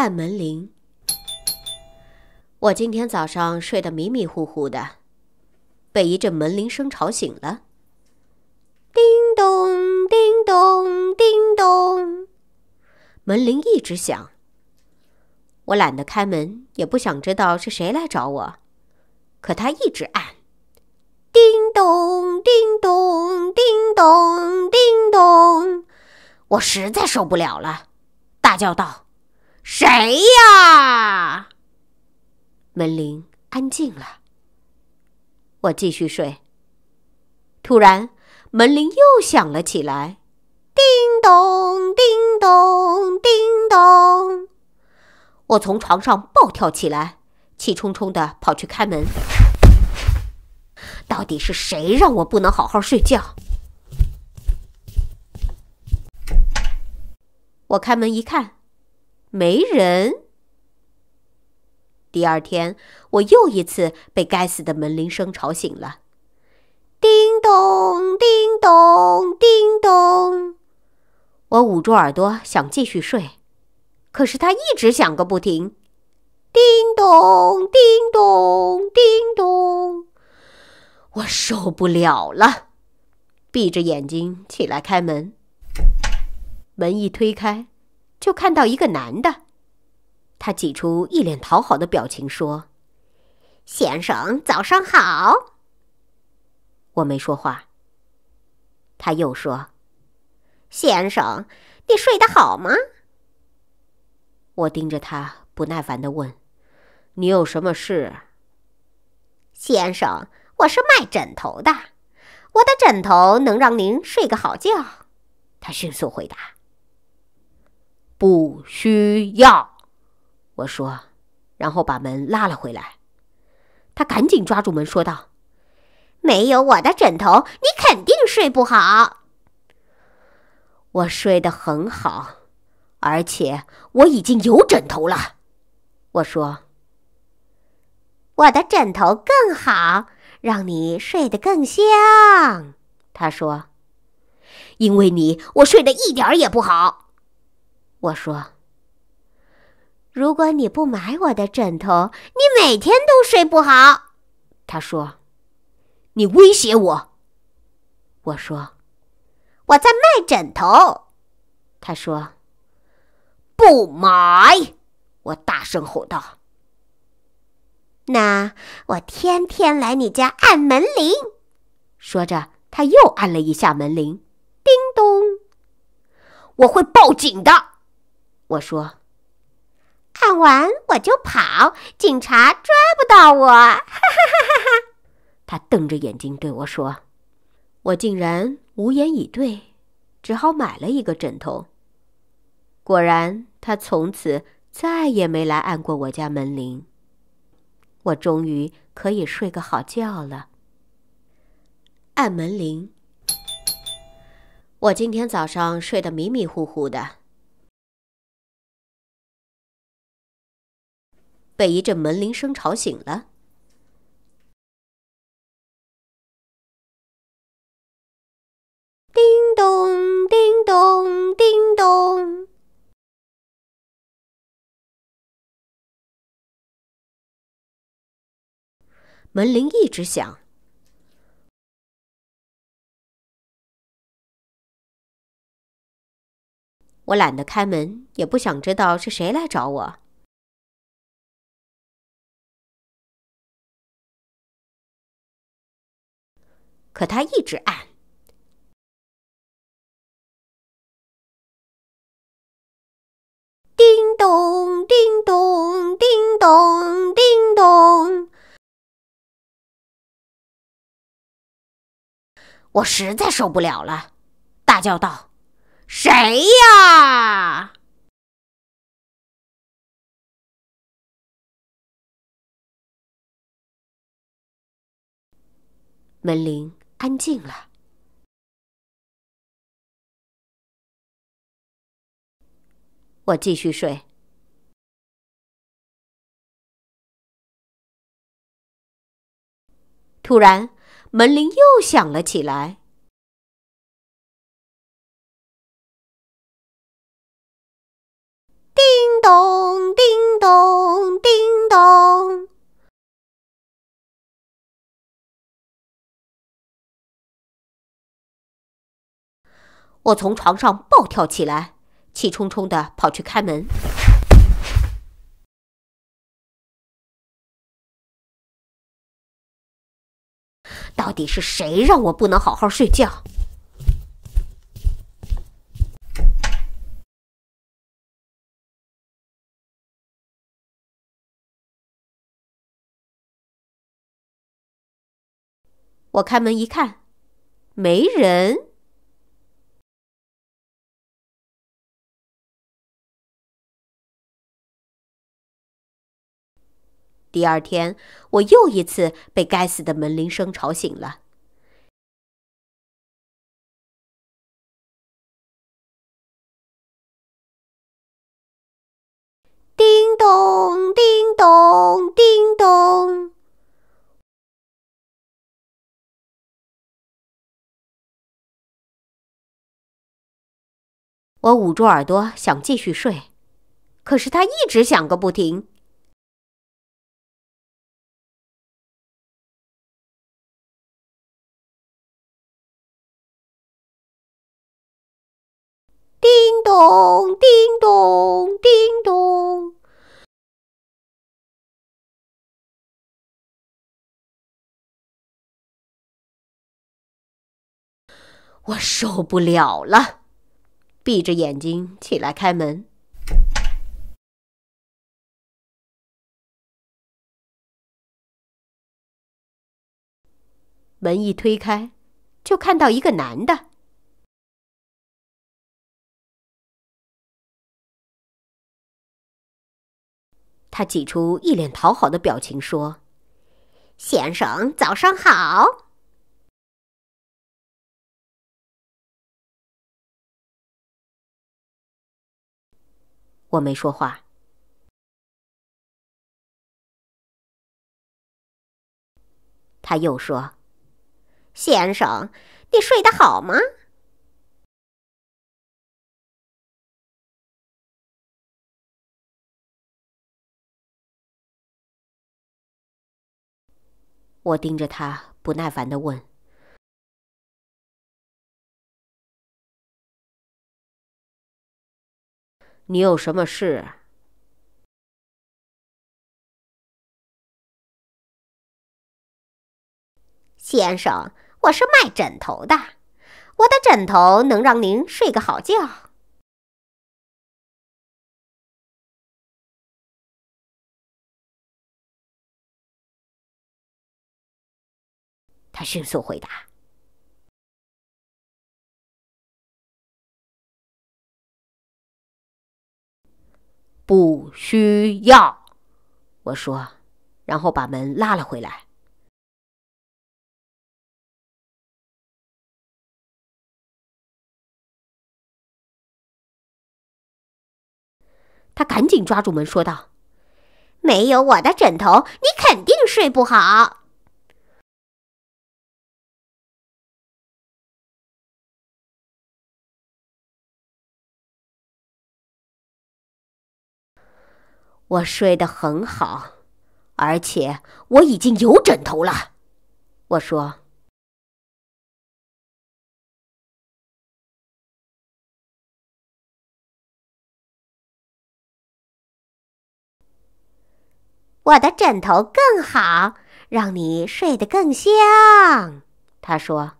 按门铃，我今天早上睡得迷迷糊糊的，被一阵门铃声吵醒了。叮咚，叮咚，叮咚，门铃一直响。我懒得开门，也不想知道是谁来找我，可他一直按。叮咚，叮咚，叮咚，叮咚，我实在受不了了，大叫道。谁呀？门铃安静了，我继续睡。突然，门铃又响了起来，叮咚，叮咚，叮咚。我从床上暴跳起来，气冲冲的跑去开门。到底是谁让我不能好好睡觉？我开门一看。没人。第二天，我又一次被该死的门铃声吵醒了。叮咚，叮咚，叮咚！我捂住耳朵想继续睡，可是它一直响个不停。叮咚，叮咚，叮咚！我受不了了，闭着眼睛起来开门。门一推开。就看到一个男的，他挤出一脸讨好的表情说：“先生，早上好。”我没说话。他又说：“先生，你睡得好吗？”我盯着他不耐烦的问：“你有什么事？”先生，我是卖枕头的，我的枕头能让您睡个好觉。”他迅速回答。不需要，我说，然后把门拉了回来。他赶紧抓住门，说道：“没有我的枕头，你肯定睡不好。”我睡得很好，而且我已经有枕头了。我说：“我的枕头更好，让你睡得更香。”他说：“因为你，我睡得一点也不好。”我说：“如果你不买我的枕头，你每天都睡不好。”他说：“你威胁我。”我说：“我在卖枕头。”他说：“不买！”我大声吼道：“那我天天来你家按门铃。”说着，他又按了一下门铃，“叮咚！”我会报警的。我说：“看完我就跑，警察抓不到我。”哈哈哈哈哈！他瞪着眼睛对我说：“我竟然无言以对，只好买了一个枕头。”果然，他从此再也没来按过我家门铃。我终于可以睡个好觉了。按门铃，我今天早上睡得迷迷糊糊的。被一阵门铃声吵醒了，叮咚，叮咚，叮咚，门铃一直响。我懒得开门，也不想知道是谁来找我。可他一直按，叮咚，叮咚，叮咚，叮咚。我实在受不了了，大叫道：“谁呀？”门铃安静了，我继续睡。突然，门铃又响了起来，叮咚，叮咚，叮咚。我从床上暴跳起来，气冲冲地跑去开门。到底是谁让我不能好好睡觉？我开门一看，没人。第二天，我又一次被该死的门铃声吵醒了。叮咚，叮咚，叮咚！我捂住耳朵想继续睡，可是它一直响个不停。叮咚，叮咚！我受不了了，闭着眼睛起来开门。门一推开，就看到一个男的。他挤出一脸讨好的表情说：“先生，早上好。”我没说话。他又说：“先生，你睡得好吗？”我盯着他，不耐烦的问：“你有什么事，先生？我是卖枕头的，我的枕头能让您睡个好觉。”他迅速回答：“不需要。”我说，然后把门拉了回来。他赶紧抓住门，说道：“没有我的枕头，你肯定睡不好。”我睡得很好，而且我已经有枕头了。我说：“我的枕头更好，让你睡得更香。”他说。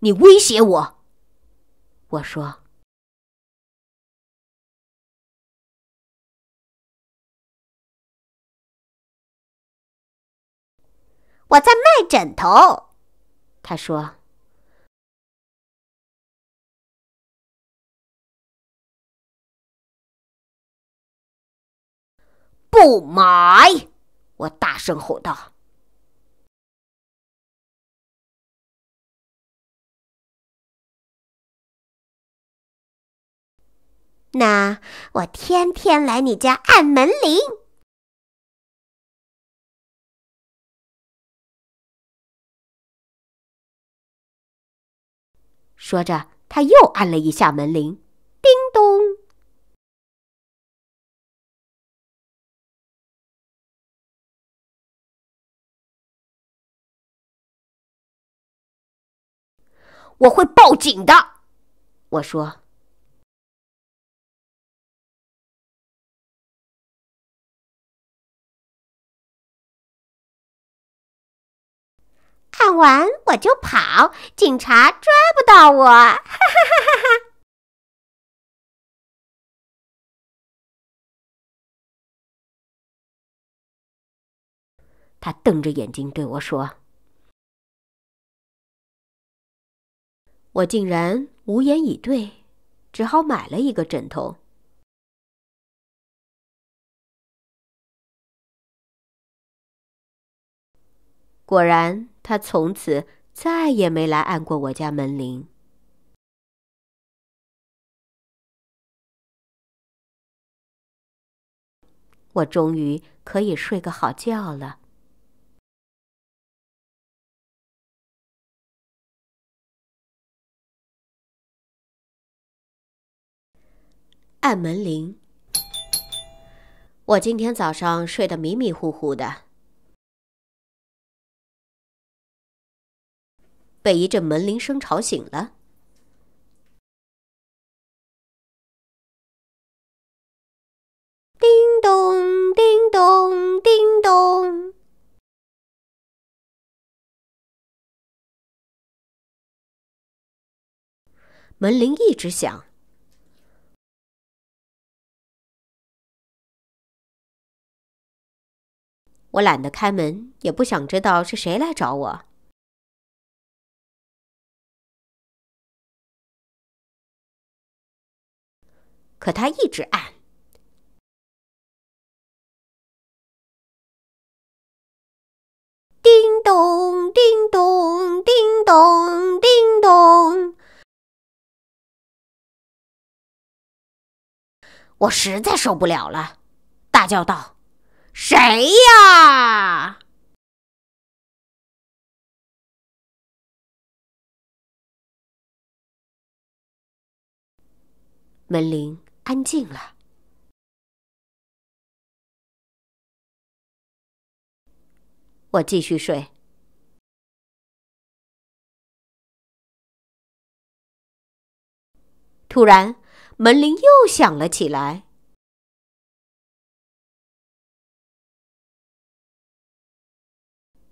你威胁我，我说我在卖枕头。他说：“不买！”我大声吼道。那我天天来你家按门铃。说着，他又按了一下门铃，叮咚。我会报警的，我说。看完我就跑，警察抓不到我，哈哈哈哈！他瞪着眼睛对我说：“我竟然无言以对，只好买了一个枕头。”果然。他从此再也没来按过我家门铃。我终于可以睡个好觉了。按门铃。我今天早上睡得迷迷糊糊的。被一阵门铃声吵醒了，叮咚，叮咚，叮咚，门铃一直响。我懒得开门，也不想知道是谁来找我。可他一直按。叮咚，叮咚，叮咚，叮咚！我实在受不了了，大叫道：“谁呀？”门铃。安静了，我继续睡。突然，门铃又响了起来，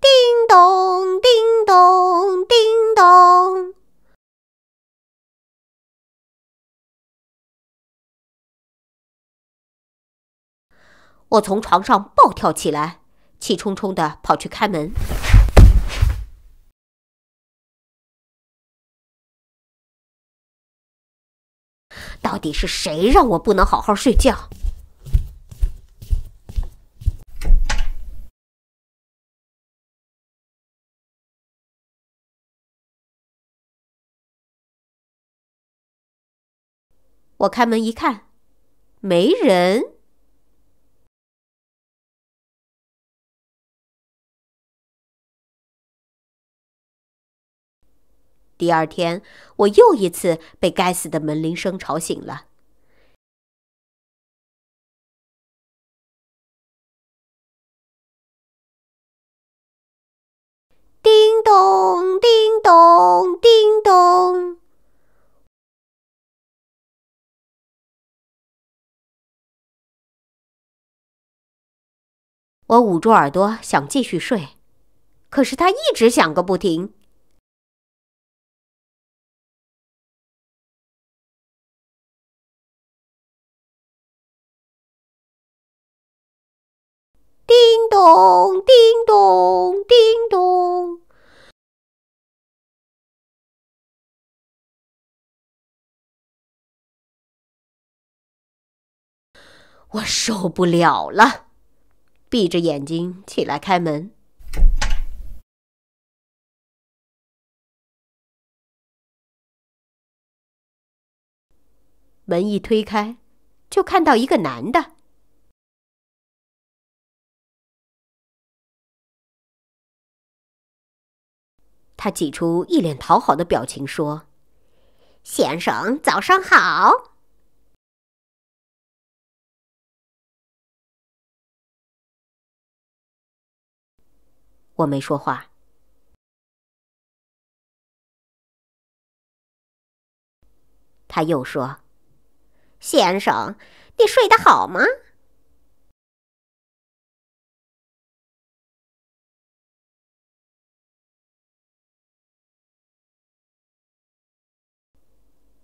叮咚，叮咚，叮咚。我从床上暴跳起来，气冲冲地跑去开门。到底是谁让我不能好好睡觉？我开门一看，没人。第二天，我又一次被该死的门铃声吵醒了。叮咚，叮咚，叮咚！我捂住耳朵想继续睡，可是它一直响个不停。叮咚，叮咚！我受不了了，闭着眼睛起来开门。门一推开，就看到一个男的。他挤出一脸讨好的表情说：“先生，早上好。”我没说话。他又说：“先生，你睡得好吗？”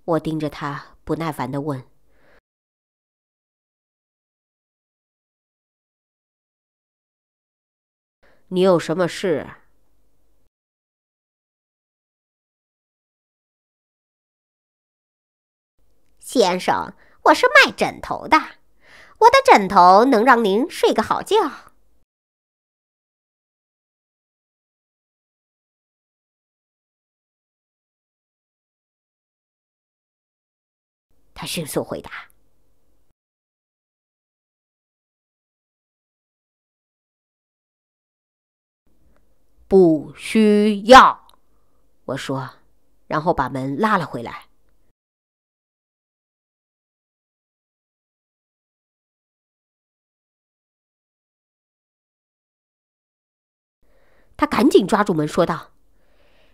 我盯着他，不耐烦的问：“你有什么事，先生？我是卖枕头的，我的枕头能让您睡个好觉。”他迅速回答：“不需要。”我说，然后把门拉了回来。他赶紧抓住门，说道：“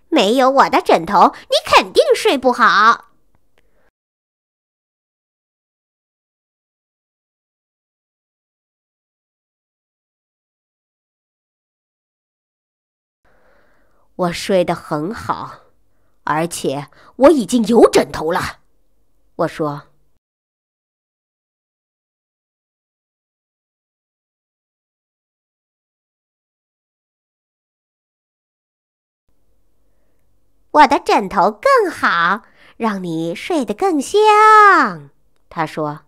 没有我的枕头，你肯定睡不好。”我睡得很好，而且我已经有枕头了。我说：“我的枕头更好，让你睡得更香。”他说。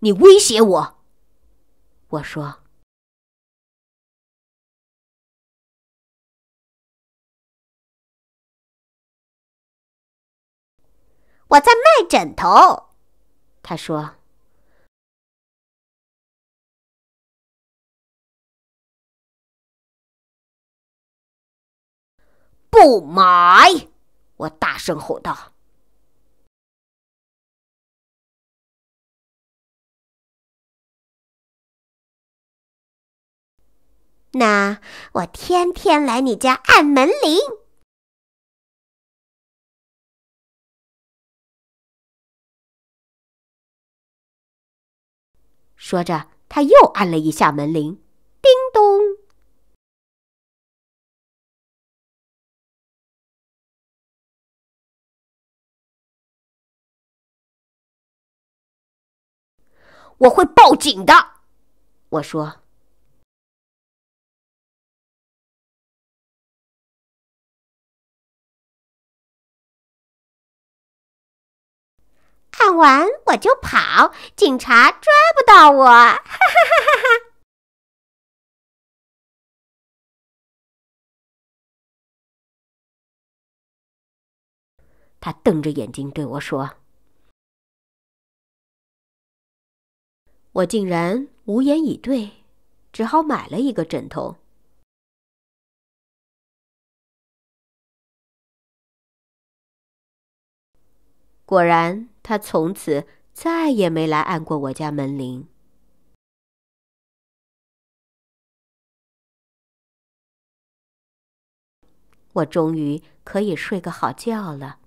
你威胁我，我说我在卖枕头。他说：“不买！”我大声吼道。那我天天来你家按门铃。说着，他又按了一下门铃，叮咚。我会报警的，我说。喊完我就跑，警察抓不到我，哈哈哈哈！他瞪着眼睛对我说：“我竟然无言以对，只好买了一个枕头。”果然，他从此再也没来按过我家门铃。我终于可以睡个好觉了。